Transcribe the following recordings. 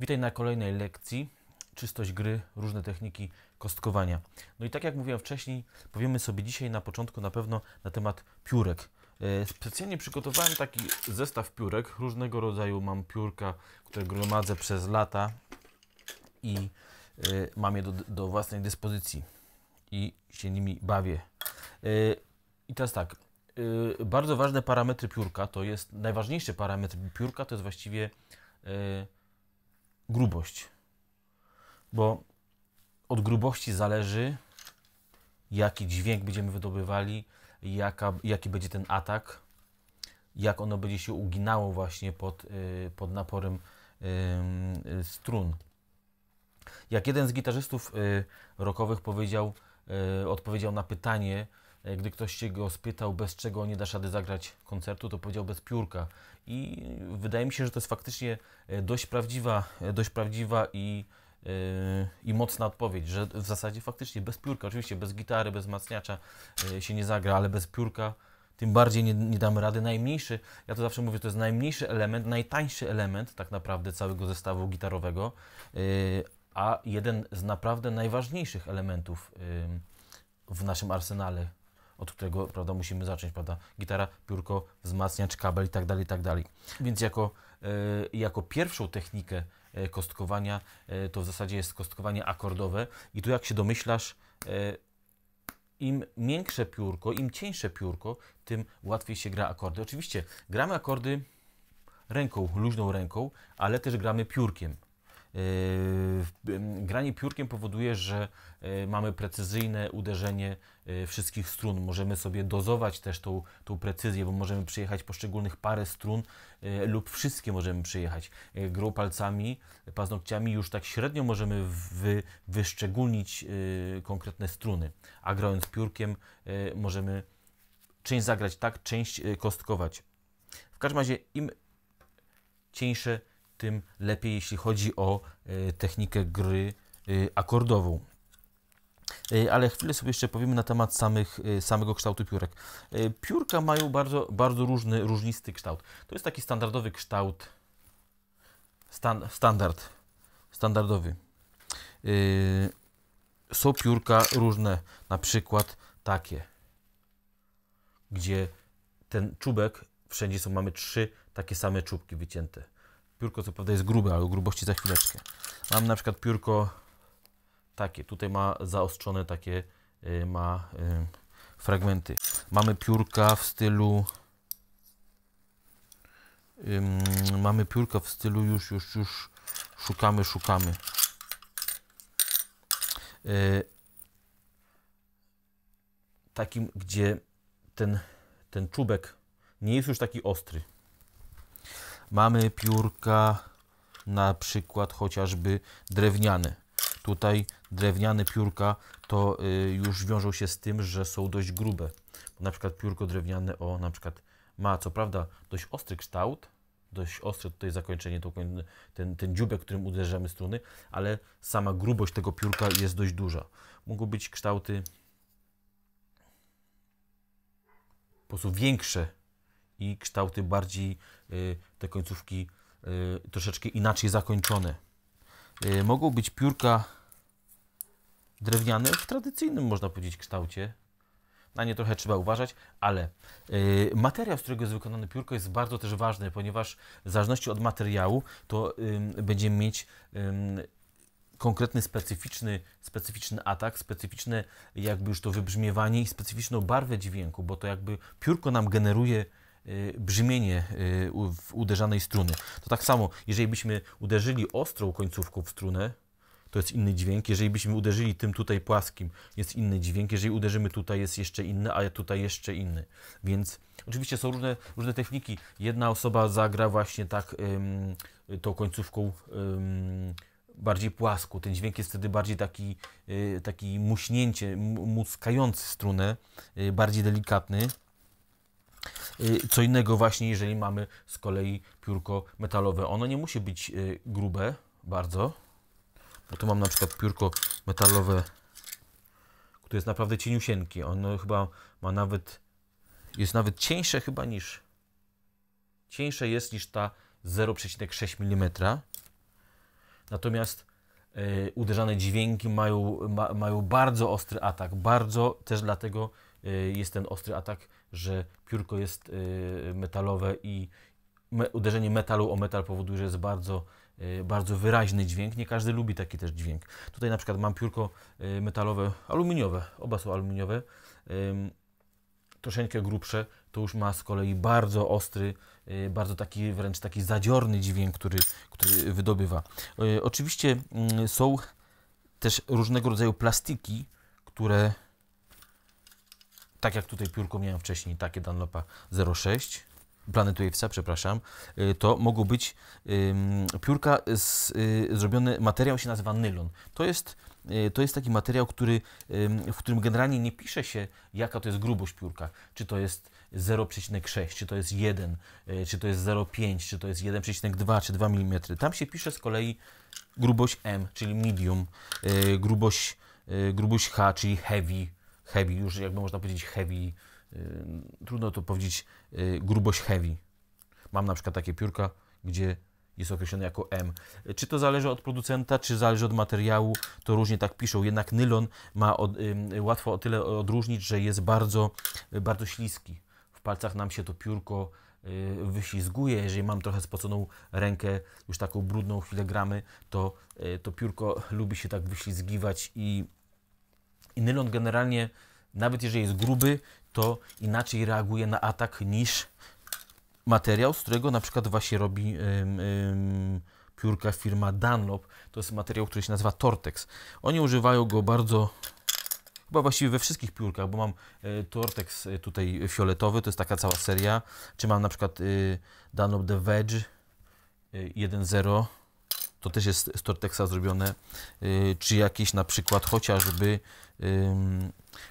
Witaj na kolejnej lekcji. Czystość gry, różne techniki kostkowania. No i tak jak mówiłem wcześniej, powiemy sobie dzisiaj na początku na pewno na temat piórek. E, specjalnie przygotowałem taki zestaw piórek. Różnego rodzaju mam piórka, które gromadzę przez lata i e, mam je do, do własnej dyspozycji i się nimi bawię. E, I teraz tak, bardzo ważne parametry piórka to jest, najważniejszy parametr piórka to jest właściwie grubość. Bo od grubości zależy, jaki dźwięk będziemy wydobywali, jaka, jaki będzie ten atak, jak ono będzie się uginało właśnie pod, y, pod naporem strun. Jak jeden z gitarzystów y, rockowych powiedział, y, odpowiedział na pytanie, E, gdy ktoś się go spytał, bez czego nie dasz rady zagrać koncertu, to powiedział bez piórka. I wydaje mi się, że to jest faktycznie e, dość prawdziwa, e, dość prawdziwa i, yy, i mocna odpowiedź, że w zasadzie faktycznie bez piórka, oczywiście bez gitary, bez macniacza yy, się nie zagra, ale bez piórka tym bardziej nie, nie damy rady. Najmniejszy, ja to zawsze mówię, to jest najmniejszy element, najtańszy element tak naprawdę całego zestawu gitarowego, yy, a jeden z naprawdę najważniejszych elementów w naszym arsenale od którego prawda, musimy zacząć, prawda? Gitara, piórko, wzmacniacz, kabel i tak dalej, i tak dalej. Więc jako, y, jako pierwszą technikę y, kostkowania y, to w zasadzie jest kostkowanie akordowe i tu jak się domyślasz, im miększe piórko, im cieńsze piórko, tym łatwiej się gra akordy. Oczywiście gramy akordy ręką, luźną ręką, ale też gramy piórkiem. Yy, mm, granie piórkiem powoduje, że yy, mamy precyzyjne uderzenie yy, wszystkich strun. Możemy sobie dozować też tą, tą precyzję, bo możemy przyjechać poszczególnych parę strun lub wszystkie możemy przyjechać. Grą palcami, paznokciami już tak średnio możemy wy, wyszczególnić konkretne struny, a grając piórkiem możemy część zagrać tak, część kostkować. W każdym razie im cieńsze tym lepiej, jeśli chodzi o e, technikę gry e, akordową. E, ale chwilę sobie jeszcze powiemy na temat samych, samego kształtu piórek. Piórka mają bardzo, bardzo różny, różnisty kształt. To jest taki standardowy kształt, stan, standard, standardowy. Są piórka różne, na przykład takie, gdzie ten czubek, wszędzie są, mamy trzy takie same czubki wycięte Piórko co prawda jest grube, ale o grubości za chwileczkę. Mam na przykład piórko takie. Tutaj ma zaostrzone takie y, ma y, fragmenty. Mamy piórka w stylu mamy piórka w stylu już, już, już szukamy, szukamy. Y, takim, gdzie ten, ten czubek nie jest już taki ostry. Mamy piórka na przykład chociażby drewniane. Tutaj drewniane piórka to y, już wiążą się z tym, że są dość grube. Na przykład piórko drewniane o na przykład ma co prawda dość ostry kształt, dość ostre tutaj zakończenie, ten, ten dziubek, którym uderzamy struny, ale sama grubość tego piórka jest dość duża. Mogą być kształty po prostu większe i kształty bardziej, y, te końcówki y, troszeczkę inaczej zakończone. Y, mogą być piórka drewniane w tradycyjnym, można powiedzieć, kształcie. Na nie trochę trzeba uważać, ale y, materiał, z którego jest wykonane piórko, jest bardzo też ważny, ponieważ w zależności od materiału to y, będziemy mieć y, konkretny, specyficzny, specyficzny atak, specyficzne jakby już to wybrzmiewanie i specyficzną barwę dźwięku, bo to jakby piórko nam generuje Y, brzmienie y, w uderzanej struny. To tak samo, jeżeli byśmy uderzyli ostrą końcówką w strunę, to jest inny dźwięk. Jeżeli byśmy uderzyli tym tutaj płaskim, jest inny dźwięk. Jeżeli uderzymy tutaj, jest jeszcze inny, a tutaj jeszcze inny. Więc oczywiście są różne, różne techniki. Jedna osoba zagra właśnie tak ym, tą końcówką ym, bardziej płasku. Ten dźwięk jest wtedy bardziej taki, y, taki muśnięcie, muskający strunę, bardziej delikatny. Y, co innego właśnie, jeżeli mamy z kolei piórko metalowe. Ono nie musi być y, grube bardzo, bo tu mam na przykład piórko metalowe, które jest naprawdę cieniusienkie. Ono chyba ma nawet, jest nawet cieńsze chyba niż, cieńsze jest niż ta 0,6 mm. Natomiast y, uderzane dźwięki mają, ma, mają bardzo ostry atak, bardzo też dlatego jest ten ostry atak że piórko jest y, metalowe i uderzenie metalu o metal powoduje, że jest bardzo, y, bardzo wyraźny dźwięk. Nie każdy lubi taki też dźwięk. Tutaj na przykład mam piórko y, metalowe, aluminiowe, oba są aluminiowe, troszeczkę grubsze, to już ma z kolei bardzo ostry, bardzo taki wręcz taki zadziorny dźwięk, który, który wydobywa. Oczywiście mm, są też różnego rodzaju plastiki, które tak jak tutaj piórko miałem wcześniej, takie Dunlopa 06, Planetwavesa, przepraszam, y, to mogą być piórka z, y, zrobione, materiał się nazywa nylon. To jest, y, to jest taki materiał, który, w którym generalnie nie pisze się, jaka to jest grubość piórka. Czy to jest 0,6, czy to jest 1, czy to jest 0,5, czy to jest 1,2, czy 2 mm. Tam się pisze z kolei grubość M, czyli medium, grubość, grubość H, czyli heavy, heavy, już jakby można powiedzieć heavy, yy, trudno to powiedzieć, yy, grubość heavy. Mam na przykład takie piórka, gdzie jest określone jako M. Czy to zależy od producenta, czy zależy od materiału, to różnie tak piszą. Jednak nylon ma od, yy, łatwo o tyle odróżnić, że jest bardzo, bardzo śliski. W palcach nam się to piórko y, wyślizguje, jeżeli mam trochę spoconą rękę, już taką brudną chwilę gramy, to y, to piórko lubi się tak wyślizgiwać i i nylon generalnie, nawet jeżeli jest gruby, to inaczej reaguje na atak niż materiał, z którego na przykład właśnie robi ym, ym, piórka firma Dunlop. To jest materiał, który się nazywa Tortex. Oni używają go bardzo chyba właściwie we wszystkich piórkach, bo mam y, Tortex e, tutaj fioletowy, to jest taka cała seria, czy mam na przykład y, Dunlop The Veg y, 1.0, to też jest z Tortexa zrobione, y, czy jakieś na przykład chociażby,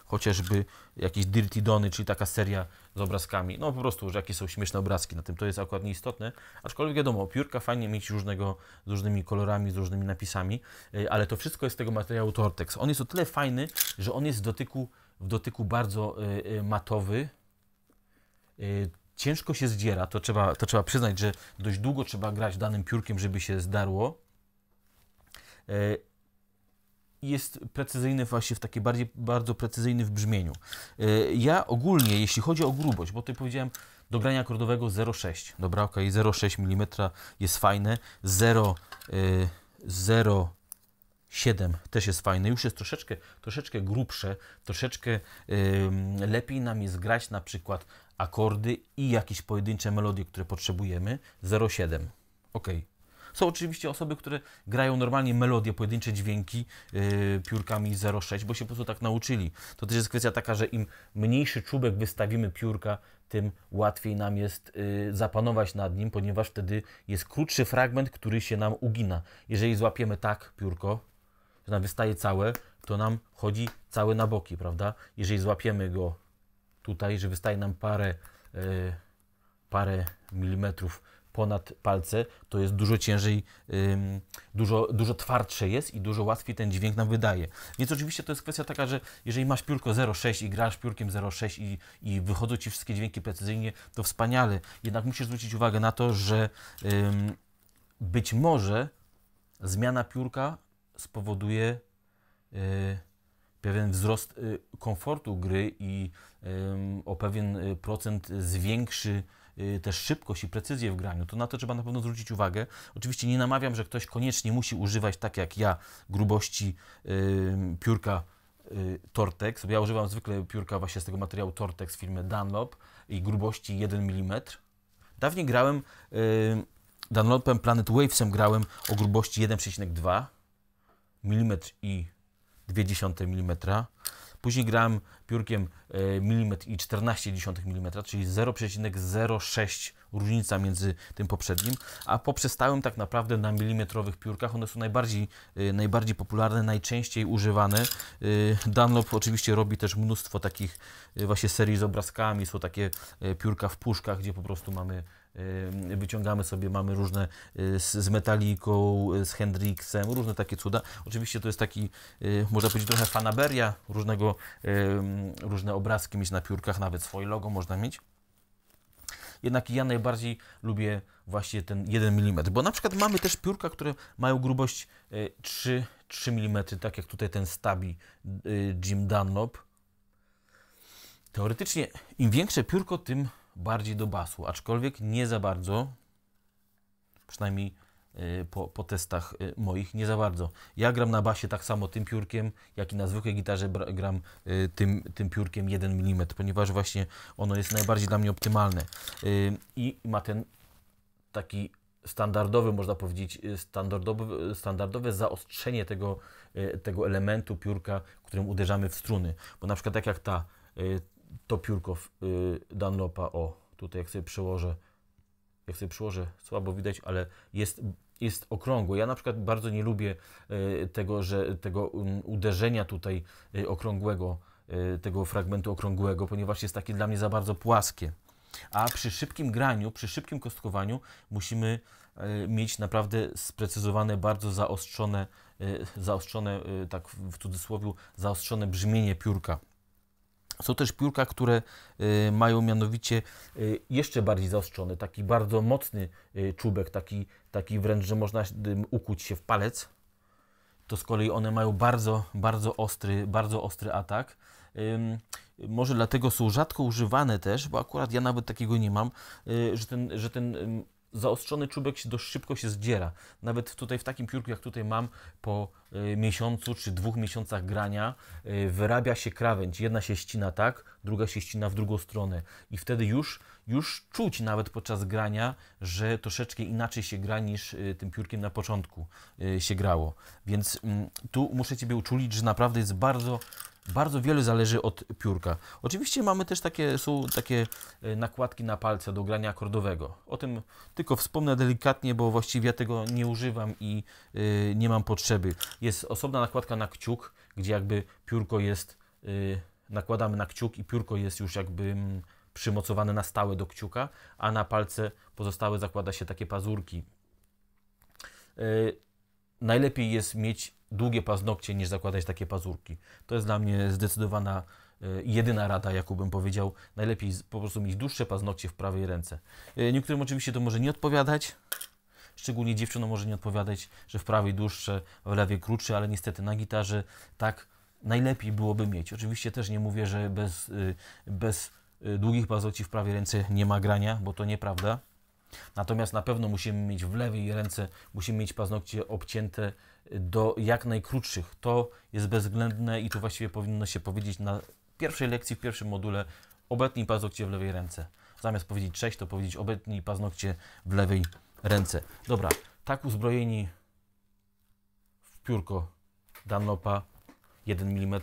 chociażby jakieś Dirty Dony, czyli taka seria z obrazkami. No po prostu, że jakie są śmieszne obrazki na tym, to jest akurat nieistotne. Aczkolwiek wiadomo, piórka fajnie mieć różnego, z różnymi kolorami, z różnymi napisami, y, ale to wszystko jest z tego materiału Tortex. On jest o tyle fajny, że on jest w dotyku, w dotyku bardzo y, matowy, ciężko się zdziera, to trzeba, to trzeba przyznać, że dość długo trzeba grać danym piórkiem, żeby się zdarło. E, jest precyzyjny właśnie w takie bardziej, bardzo precyzyjny w brzmieniu. E, ja ogólnie, jeśli chodzi o grubość, bo tutaj powiedziałem do grania akordowego 0,6, dobra, ok, 0,6 mm jest fajne, 0, 0 e, 7 też jest fajny, już jest troszeczkę, troszeczkę grubsze, troszeczkę yy, lepiej nam jest grać na przykład akordy i jakieś pojedyncze melodie, które potrzebujemy. 0,7. Ok. Są oczywiście osoby, które grają normalnie melodie, pojedyncze dźwięki yy, piórkami 0,6, bo się po prostu tak nauczyli. To też jest kwestia taka, że im mniejszy czubek wystawimy piórka, tym łatwiej nam jest y, zapanować nad nim, ponieważ wtedy jest krótszy fragment, który się nam ugina. Jeżeli złapiemy tak piórko, że nam wystaje całe, to nam chodzi całe na boki, prawda? Jeżeli złapiemy go tutaj, że wystaje nam parę, e, parę milimetrów ponad palce, to jest dużo ciężej, dużo, dużo twardsze jest i dużo łatwiej ten dźwięk nam wydaje. Więc oczywiście to jest kwestia taka, że jeżeli masz piórko 0,6 i grasz piórkiem 0,6 i, i wychodzą Ci wszystkie dźwięki precyzyjnie, to wspaniale. Jednak musisz zwrócić uwagę na to, że być może zmiana piórka spowoduje y, pewien wzrost y, komfortu gry i o pewien y, procent zwiększy też szybkość i precyzję w graniu, to na to trzeba na pewno zwrócić uwagę. Oczywiście nie namawiam, że ktoś koniecznie musi używać, tak jak ja, grubości piórka Tortex. Ja używam zwykle piórka właśnie z tego materiału Tortex firmy Dunlop i grubości 1 mm. Dawniej grałem Dunlopem Planet Wavesem grałem o grubości 1,2 mm i 0,2 mm. Później grałem piórkiem mm i 14,1 mm, czyli 0,06 różnica między tym poprzednim, a poprzestałem tak naprawdę na milimetrowych piórkach. One są najbardziej, e, najbardziej popularne, najczęściej używane. E, Dunlop oczywiście robi też mnóstwo takich właśnie serii z obrazkami, są takie piórka w puszkach, gdzie po prostu mamy wyciągamy sobie, mamy różne y, z, z Metaliką, y, z Hendrixem, różne takie cuda. Oczywiście to jest taki, y, można powiedzieć, trochę fanaberia, różnego, różne obrazki mieć na piórkach, nawet swoje logo można mieć. Jednak ja najbardziej lubię właśnie ten 1 mm, bo na przykład mamy też piórka, które mają grubość 3, 3 mm, tak jak tutaj ten Stabi Jim Dunlop. Teoretycznie im większe piórko, tym bardziej do basu, aczkolwiek nie za bardzo, przynajmniej y, po, po, testach y, moich, nie za bardzo. Ja gram na basie tak samo tym piórkiem, jak i na zwykłej gitarze gram y, tym, tym piórkiem 1 mm, ponieważ właśnie ono jest najbardziej dla mnie optymalne i ma ten taki standardowy, można powiedzieć, standardowy, standardowe zaostrzenie tego, tego elementu piórka, którym uderzamy w struny. Bo na przykład tak jak ta to piórko yy, Dunlopa, o, tutaj jak sobie przełożę, jak sobie przełożę, słabo widać, ale jest, jest okrągłe. Ja na przykład bardzo nie lubię y, tego, że tego mm, uderzenia tutaj y, okrągłego, y, tego fragmentu okrągłego, ponieważ jest takie dla mnie za bardzo płaskie. A przy szybkim graniu, przy szybkim kostkowaniu musimy mieć naprawdę sprecyzowane, bardzo zaostrzone, zaostrzone, tak w cudzysłowie, zaostrzone brzmienie piórka. Są też piórka, które y, mają mianowicie y, jeszcze bardziej zaostrzony, taki bardzo mocny y, czubek, taki, taki wręcz, że można ukuć się w palec. To z kolei one mają bardzo, bardzo ostry, bardzo ostry atak. Może dlatego są rzadko używane też, bo akurat ja nawet takiego nie mam, że ten, że ten zaostrzony czubek się dość szybko się zdziera. Nawet tutaj w takim piórku, jak tutaj mam, po y, miesiącu czy dwóch miesiącach grania y, wyrabia się krawędź. Jedna się ścina tak, druga się ścina w drugą stronę. I wtedy już, już czuć nawet podczas grania, że troszeczkę inaczej się gra niż y, tym piórkiem na początku się grało. Więc mm, tu muszę Ciebie uczulić, że naprawdę jest bardzo bardzo wiele zależy od piórka. Oczywiście mamy też takie, są takie e, nakładki na palce do grania akordowego. O tym tylko wspomnę delikatnie, bo właściwie ja tego nie używam i e, nie mam potrzeby. Jest osobna nakładka na kciuk, gdzie jakby piórko jest, yy, nakładamy na kciuk i piórko jest już jakby mm, przymocowane na stałe do kciuka, a na palce pozostałe zakłada się takie pazurki. najlepiej jest mieć długie paznokcie niż zakładać takie pazurki. To jest dla mnie zdecydowana e, jedyna rada, jaką bym powiedział. Najlepiej po prostu mieć dłuższe paznokcie w prawej ręce. E, niektórym oczywiście to może nie odpowiadać, szczególnie dziewczynom może nie odpowiadać, że w prawej dłuższe, w lewej krótsze, ale niestety na gitarze tak najlepiej byłoby mieć. Oczywiście też nie mówię, że bez, e, bez długich paznokci w prawej ręce nie ma grania, bo to nieprawda. Natomiast na pewno musimy mieć w lewej ręce, musimy mieć paznokcie obcięte e, do jak najkrótszych. To jest bezwzględne i tu właściwie powinno się powiedzieć na pierwszej lekcji, w pierwszym module obetnij paznokcie w lewej ręce. Zamiast powiedzieć 6, to powiedzieć obetnij paznokcie w lewej ręce. Dobra, tak uzbrojeni w piórko danlopa, 1 mm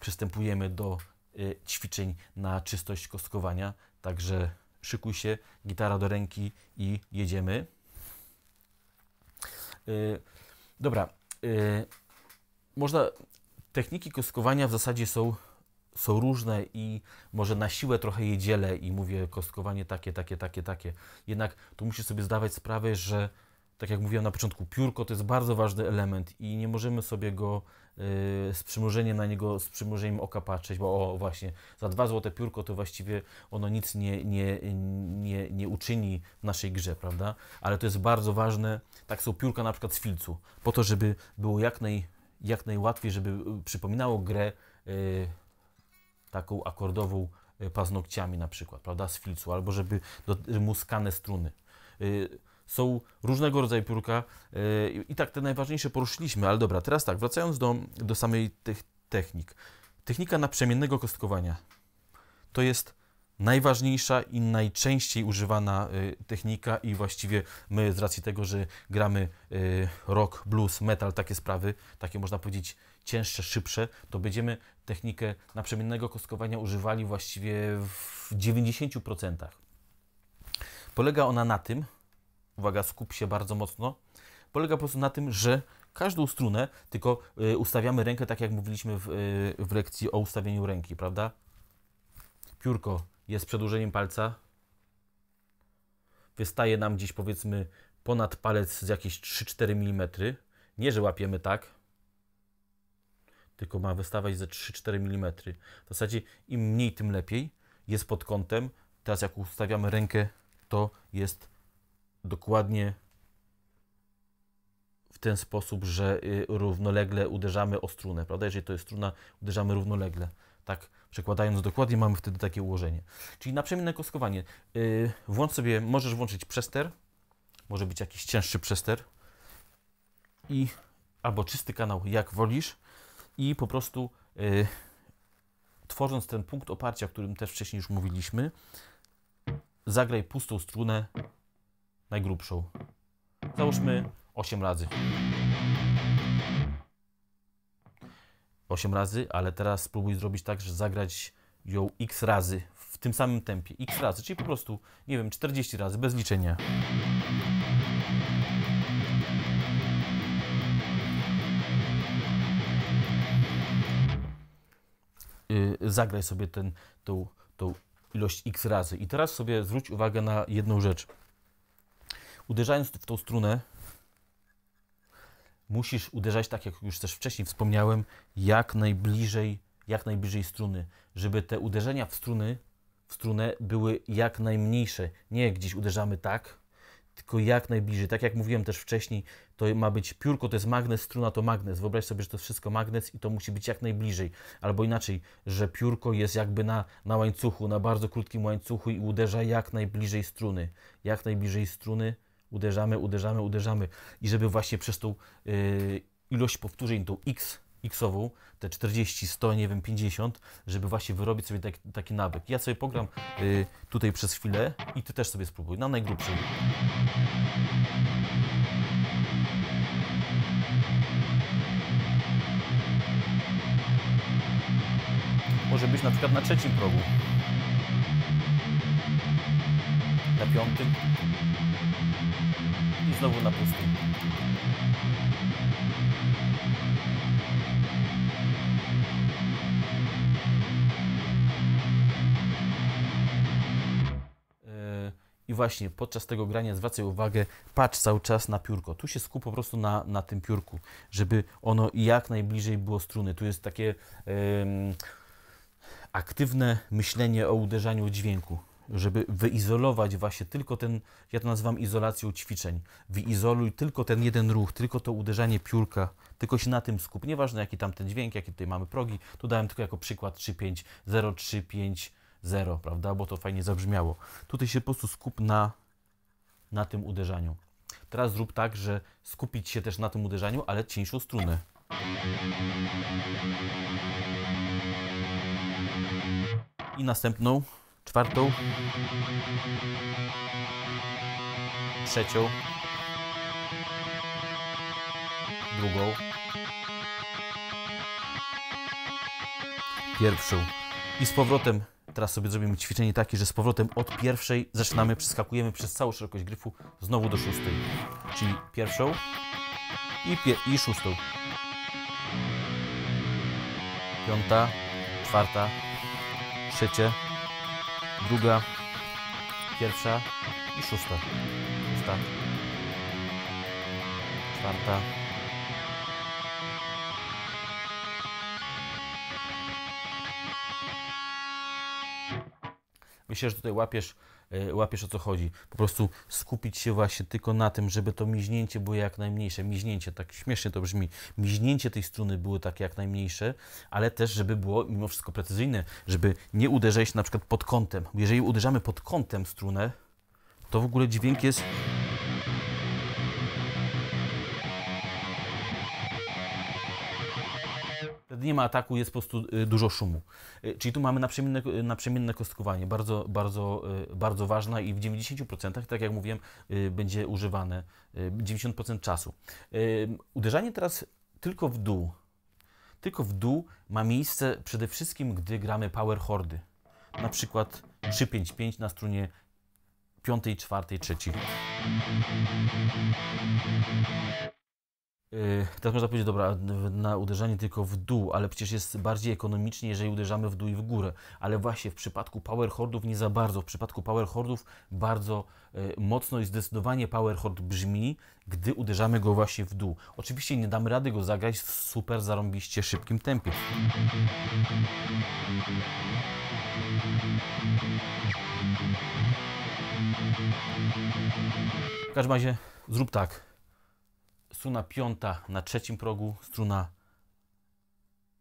przystępujemy do y, ćwiczeń na czystość kostkowania, także szykuj się, gitara do ręki i jedziemy. Yy, dobra, yy, można, techniki kostkowania w zasadzie są, są różne i może na siłę trochę je dzielę i mówię kostkowanie takie, takie, takie, takie. Jednak tu musisz sobie zdawać sprawę, że tak jak mówiłem na początku, piórko to jest bardzo ważny element i nie możemy sobie go y, z przymurzeniem na niego, z przymurzeniem oka patrzeć, bo o właśnie, za dwa złote piórko to właściwie ono nic nie, nie, nie, nie uczyni w naszej grze, prawda? Ale to jest bardzo ważne, tak są piórka na przykład z filcu, po to, żeby było jak, naj, jak najłatwiej, żeby y, przypominało grę y, taką akordową y, paznokciami na przykład, prawda, z filcu, albo żeby do, muskane struny. Y, są różnego rodzaju piórka y, i tak te najważniejsze poruszyliśmy, ale dobra, teraz tak, wracając do, do samej tych technik. Technika naprzemiennego kostkowania to jest najważniejsza i najczęściej używana y, technika i właściwie my z racji tego, że gramy y, rock, blues, metal, takie sprawy, takie można powiedzieć cięższe, szybsze, to będziemy technikę naprzemiennego kostkowania używali właściwie w 90%. Polega ona na tym, uwaga, skup się bardzo mocno, polega po prostu na tym, że każdą strunę, tylko y, ustawiamy rękę tak, jak mówiliśmy w, y, w lekcji o ustawieniu ręki, prawda? Piórko jest przedłużeniem palca, wystaje nam gdzieś powiedzmy ponad palec z jakieś 3-4 mm. Nie, że łapiemy tak, tylko ma wystawać ze 3-4 mm. W zasadzie im mniej, tym lepiej. Jest pod kątem. Teraz jak ustawiamy rękę, to jest dokładnie w ten sposób, że y, równolegle uderzamy o strunę, prawda? Jeżeli to jest struna, uderzamy równolegle. Tak, przekładając dokładnie, mamy wtedy takie ułożenie. Czyli naprzemienne koskowanie. Y, włącz sobie, możesz włączyć przester, może być jakiś cięższy przester i albo czysty kanał, jak wolisz i po prostu y, tworząc ten punkt oparcia, o którym też wcześniej już mówiliśmy, zagraj pustą strunę najgrubszą. Załóżmy 8 razy. 8 razy, ale teraz spróbuj zrobić tak, że zagrać ją x razy w tym samym tempie. x razy, czyli po prostu, nie wiem, 40 razy, bez liczenia. Y, zagraj sobie ten, tą, tą ilość x razy. I teraz sobie zwróć uwagę na jedną rzecz uderzając w tą strunę, musisz uderzać, tak jak już też wcześniej wspomniałem, jak najbliżej, jak najbliżej struny, żeby te uderzenia w struny, w strunę były jak najmniejsze. Nie gdzieś uderzamy tak, tylko jak najbliżej. Tak jak mówiłem też wcześniej, to ma być piórko, to jest magnes, struna to magnes. Wyobraź sobie, że to jest wszystko magnes i to musi być jak najbliżej. Albo inaczej, że piórko jest jakby na, na łańcuchu, na bardzo krótkim łańcuchu i uderza jak najbliżej struny. Jak najbliżej struny uderzamy, uderzamy, uderzamy i żeby właśnie przez tą y, ilość powtórzeń, tą x, xową, te 40, 100, nie wiem, 50, żeby właśnie wyrobić sobie taki, taki nawyk. Ja sobie pogram y, tutaj przez chwilę i Ty też sobie spróbuj, na najgrubszym. Może być na przykład na trzecim progu. Na piątym znowu na pusto. E, I właśnie podczas tego grania zwracaj uwagę, patrz cały czas na piórko. Tu się skup po prostu na, na tym piórku, żeby ono jak najbliżej było struny. Tu jest takie yy, aktywne myślenie o uderzaniu dźwięku żeby wyizolować właśnie tylko ten, ja to nazywam izolacją ćwiczeń. Wyizoluj tylko ten jeden ruch, tylko to uderzenie piórka, tylko się na tym skup. Nieważne jaki tam ten dźwięk, jakie tutaj mamy progi, tu dałem tylko jako przykład 3-5, 0-3-5, 0, prawda, bo to fajnie zabrzmiało. Tutaj się po prostu skup na, na tym uderzaniu. Teraz zrób tak, że skupić się też na tym uderzaniu, ale cieńszą strunę. I następną czwartą, trzecią, drugą, pierwszą i z powrotem teraz sobie zrobimy ćwiczenie takie, że z powrotem od pierwszej zaczynamy, przeskakujemy przez całą szerokość gryfu znowu do szóstej, czyli pierwszą i, pier i szóstą. Piąta, czwarta, trzecie, druga, pierwsza i szósta. Szósta. Czwarta. Myślę, że tutaj łapiesz E, łapiesz o co chodzi. Po prostu skupić się właśnie tylko na tym, żeby to miźnięcie było jak najmniejsze. Miźnięcie, tak śmiesznie to brzmi. Miźnięcie tej struny było takie jak najmniejsze, ale też, żeby było mimo wszystko precyzyjne, żeby nie uderzać na przykład pod kątem. Jeżeli uderzamy pod kątem strunę, to w ogóle dźwięk jest nie ma ataku, jest po prostu y, dużo szumu. Y, czyli tu mamy naprzemienne, y, naprzemienne kostkowanie, bardzo, bardzo, bardzo ważne i w 90%, tak jak mówiłem, będzie używane 90% czasu. Uderzanie teraz tylko w dół, tylko w dół ma miejsce przede wszystkim, gdy gramy power hordy. Na przykład 3-5-5 na strunie 5, 4, 3. Yy, teraz można powiedzieć, dobra, na uderzanie tylko w dół, ale przecież jest bardziej ekonomicznie, jeżeli uderzamy w dół i w górę. Ale właśnie w przypadku power hordów nie za bardzo. W przypadku power hordów bardzo yy, mocno i zdecydowanie power hord brzmi, gdy uderzamy go właśnie w dół. Oczywiście nie damy rady go zagrać w super zarąbiście szybkim tempie. W każdym razie zrób tak struna piąta na trzecim progu, struna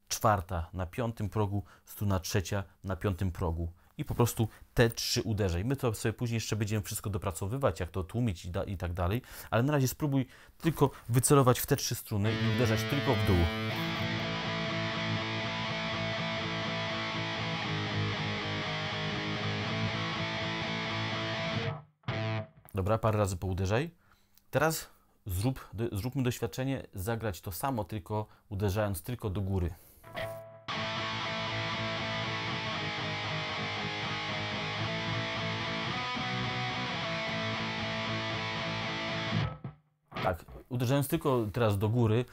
czwarta na piątym progu, struna trzecia na piątym progu. I po prostu te trzy uderzaj. My to sobie później jeszcze będziemy wszystko dopracowywać, jak to tłumić i, da, i tak dalej, ale na razie spróbuj tylko wycelować w te trzy struny i uderzać tylko w dół. Dobra, parę razy pouderzaj. Teraz zrób, zróbmy doświadczenie, zagrać to samo, tylko uderzając tylko do góry. Tak, uderzając tylko teraz do góry,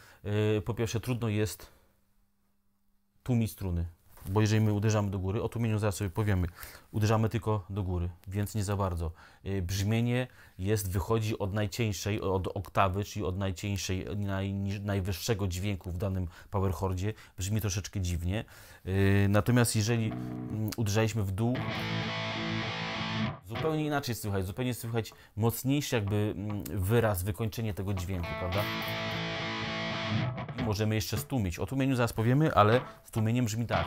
yy, po pierwsze trudno jest tłumić struny. Bo jeżeli my uderzamy do góry, o tłumieniu zaraz sobie powiemy, uderzamy tylko do góry, więc nie za bardzo. E, brzmienie jest, wychodzi od najcieńszej, od oktawy, czyli od najcieńszej, naj, najwyższego dźwięku w danym powerchordzie. Brzmi troszeczkę dziwnie. E, natomiast jeżeli mm, uderzaliśmy w dół, zupełnie inaczej słychać, zupełnie słychać mocniejszy jakby mm, wyraz, wykończenie tego dźwięku, prawda? możemy jeszcze stłumić. O tłumieniu zaraz powiemy, ale stłumieniem brzmi tak.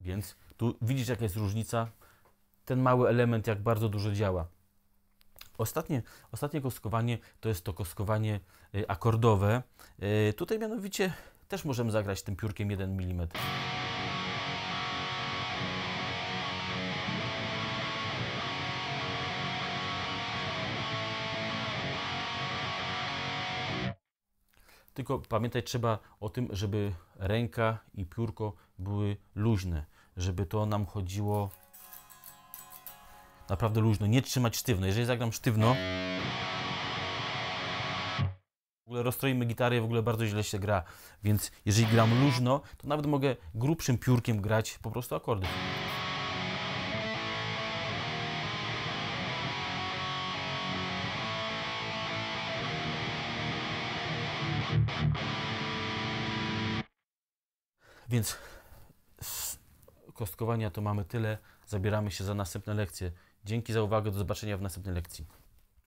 Więc tu widzisz, jaka jest różnica. Ten mały element, jak bardzo dużo działa. Ostatnie, ostatnie kostkowanie to jest to koskowanie y, akordowe. Y, tutaj mianowicie też możemy zagrać tym piórkiem 1 mm. Tylko pamiętać trzeba o tym, żeby ręka i piórko były luźne, żeby to nam chodziło naprawdę luźno, nie trzymać sztywno. Jeżeli zagram sztywno, w ogóle rozstroimy gitarę, w ogóle bardzo źle się gra, więc jeżeli gram luźno, to nawet mogę grubszym piórkiem grać po prostu akordy. Więc z kostkowania to mamy tyle. Zabieramy się za następne lekcje. Dzięki za uwagę. Do zobaczenia w następnej lekcji.